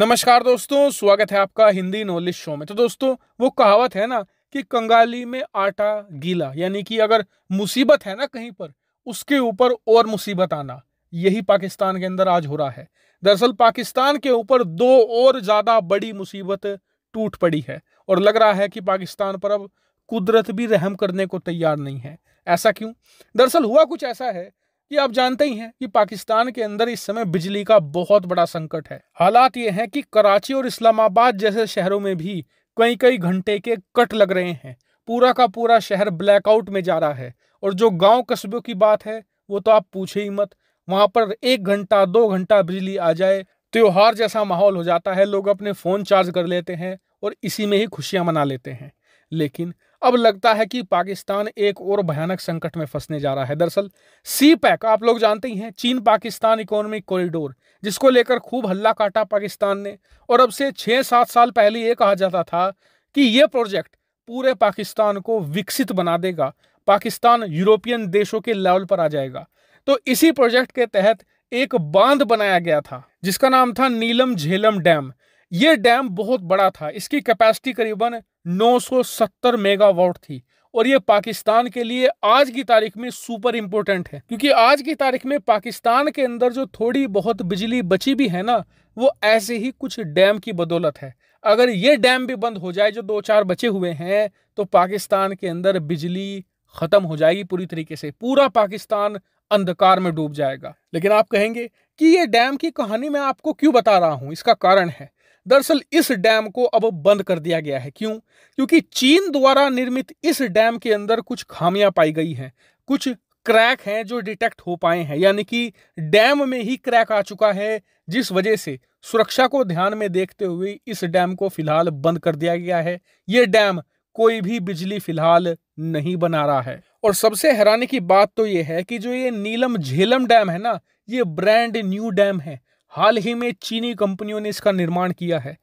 नमस्कार दोस्तों स्वागत है आपका हिंदी नॉलेज शो में तो दोस्तों वो कहावत है ना कि कंगाली में आटा गीला यानी कि अगर मुसीबत है ना कहीं पर उसके ऊपर और मुसीबत आना यही पाकिस्तान के अंदर आज हो रहा है दरअसल पाकिस्तान के ऊपर दो और ज़्यादा बड़ी मुसीबत टूट पड़ी है और लग रहा है कि पाकिस्तान पर अब कुदरत भी रहम करने को तैयार नहीं है ऐसा क्यों दरअसल हुआ कुछ ऐसा है ये आप जानते ही हैं कि पाकिस्तान के अंदर इस समय बिजली का बहुत बड़ा संकट है हालात ये हैं कि कराची और इस्लामाबाद जैसे शहरों में भी कई कई घंटे के कट लग रहे हैं पूरा का पूरा शहर ब्लैकआउट में जा रहा है और जो गांव कस्बों की बात है वो तो आप पूछे ही मत वहाँ पर एक घंटा दो घंटा बिजली आ जाए त्योहार जैसा माहौल हो जाता है लोग अपने फ़ोन चार्ज कर लेते हैं और इसी में ही खुशियाँ मना लेते हैं लेकिन अब लगता है कि पाकिस्तान एक और भयानक संकट में फंसने जा रहा है दरअसल सी पैक आप लोग जानते ही हैं चीन पाकिस्तान इकोनॉमिक कॉरिडोर जिसको लेकर खूब हल्ला काटा पाकिस्तान ने और अब से छः सात साल पहले ये कहा जाता था कि ये प्रोजेक्ट पूरे पाकिस्तान को विकसित बना देगा पाकिस्तान यूरोपियन देशों के लेवल पर आ जाएगा तो इसी प्रोजेक्ट के तहत एक बांध बनाया गया था जिसका नाम था नीलम झेलम डैम ये डैम बहुत बड़ा था इसकी कैपेसिटी करीबन 970 मेगावाट थी और ये पाकिस्तान के लिए आज की तारीख में सुपर इम्पोर्टेंट है क्योंकि आज की तारीख में पाकिस्तान के अंदर जो थोड़ी बहुत बिजली बची भी है ना वो ऐसे ही कुछ डैम की बदौलत है अगर ये डैम भी बंद हो जाए जो दो चार बचे हुए हैं तो पाकिस्तान के अंदर बिजली ख़त्म हो जाएगी पूरी तरीके से पूरा पाकिस्तान अंधकार में डूब जाएगा लेकिन आप कहेंगे कि ये डैम की कहानी मैं आपको क्यों बता रहा हूँ इसका कारण है दरअसल इस डैम को अब बंद कर दिया गया है क्यों क्योंकि चीन द्वारा निर्मित इस डैम के अंदर कुछ खामियां पाई गई हैं कुछ क्रैक हैं जो डिटेक्ट हो पाए हैं यानी कि डैम में ही क्रैक आ चुका है जिस वजह से सुरक्षा को ध्यान में देखते हुए इस डैम को फिलहाल बंद कर दिया गया है ये डैम कोई भी बिजली फिलहाल नहीं बना रहा है और सबसे हैरानी की बात तो ये है कि जो ये नीलम झेलम डैम है ना ये ब्रांड न्यू डैम है हाल ही में चीनी कंपनियों ने इसका निर्माण किया है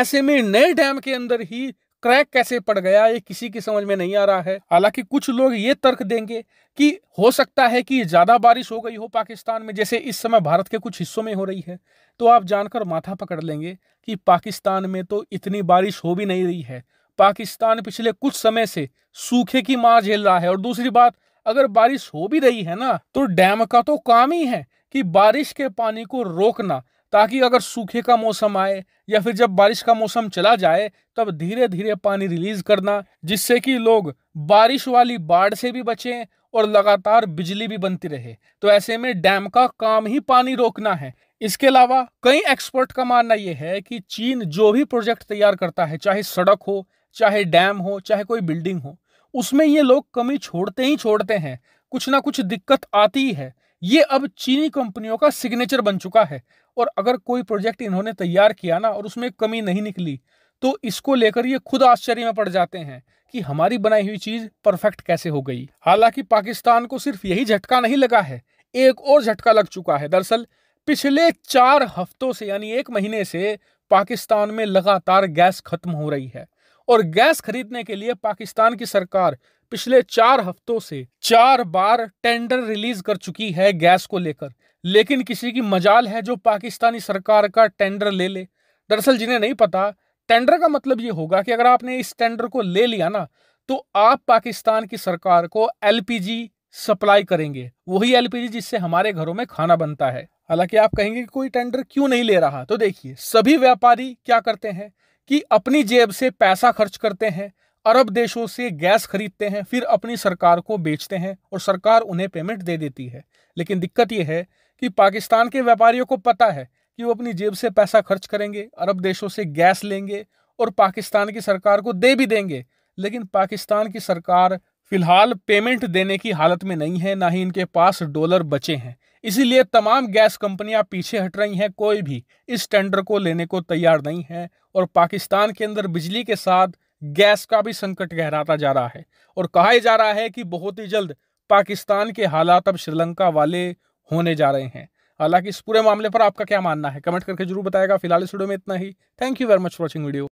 ऐसे में नए डैम के अंदर ही क्रैक कैसे पड़ गया ये किसी की समझ में नहीं आ रहा है हालांकि कुछ लोग ये तर्क देंगे कि हो सकता है कि ज़्यादा बारिश हो गई हो पाकिस्तान में जैसे इस समय भारत के कुछ हिस्सों में हो रही है तो आप जानकर माथा पकड़ लेंगे कि पाकिस्तान में तो इतनी बारिश हो भी नहीं रही है पाकिस्तान पिछले कुछ समय से सूखे की मार झेल रहा है और दूसरी बात अगर बारिश हो भी रही है ना तो डैम का तो काम ही है कि बारिश के पानी को रोकना ताकि अगर सूखे का मौसम आए या फिर जब बारिश का मौसम चला जाए तब धीरे धीरे पानी रिलीज करना जिससे कि लोग बारिश वाली बाढ़ से भी बचें और लगातार बिजली भी बनती रहे तो ऐसे में डैम का काम ही पानी रोकना है इसके अलावा कई एक्सपर्ट का मानना यह है कि चीन जो भी प्रोजेक्ट तैयार करता है चाहे सड़क हो चाहे डैम हो चाहे कोई बिल्डिंग हो उसमें ये लोग कमी छोड़ते ही छोड़ते हैं कुछ ना कुछ दिक्कत आती है ये अब चीनी कंपनियों का सिग्नेचर बन चुका है और अगर कोई प्रोजेक्ट इन्होंने तैयार किया ना और उसमें कमी नहीं निकली तो इसको लेकर ये खुद आश्चर्य में पड़ जाते हैं कि हमारी बनाई हुई चीज परफेक्ट कैसे हो गई हालांकि पाकिस्तान को सिर्फ यही झटका नहीं लगा है एक और झटका लग चुका है दरअसल पिछले चार हफ्तों से यानी एक महीने से पाकिस्तान में लगातार गैस खत्म हो रही है और गैस खरीदने के लिए पाकिस्तान की सरकार पिछले चार हफ्तों से चार बार टेंडर रिलीज कर चुकी है गैस को लेकर लेकिन किसी की मजाल है जो पाकिस्तानी सरकार का टेंडर ले ले दरअसल जिन्हें नहीं पता टेंडर का मतलब ये होगा कि अगर आपने इस टेंडर को ले लिया ना तो आप पाकिस्तान की सरकार को एलपीजी सप्लाई करेंगे वही एलपीजी जिससे हमारे घरों में खाना बनता है हालांकि आप कहेंगे कि कोई टेंडर क्यों नहीं ले रहा तो देखिए सभी व्यापारी क्या करते हैं कि अपनी जेब से पैसा खर्च करते हैं अरब देशों से गैस खरीदते हैं फिर अपनी सरकार को बेचते हैं और सरकार उन्हें पेमेंट दे देती है लेकिन दिक्कत यह है कि पाकिस्तान के व्यापारियों को पता है कि वो अपनी जेब से पैसा खर्च करेंगे अरब देशों से गैस लेंगे और पाकिस्तान की सरकार को दे भी देंगे लेकिन पाकिस्तान की सरकार फिलहाल पेमेंट देने की हालत में नहीं है ना ही इनके पास डॉलर बचे हैं इसीलिए तमाम गैस कंपनियां पीछे हट रही हैं कोई भी इस टेंडर को लेने को तैयार नहीं है और पाकिस्तान के अंदर बिजली के साथ गैस का भी संकट गहराता जा रहा है और कहा जा रहा है कि बहुत ही जल्द पाकिस्तान के हालात अब श्रीलंका वाले होने जा रहे हैं हालांकि इस पूरे मामले पर आपका क्या मानना है कमेंट करके जरूर बताएगा फिलहाल इस वीडियो में इतना ही thank you very much watching video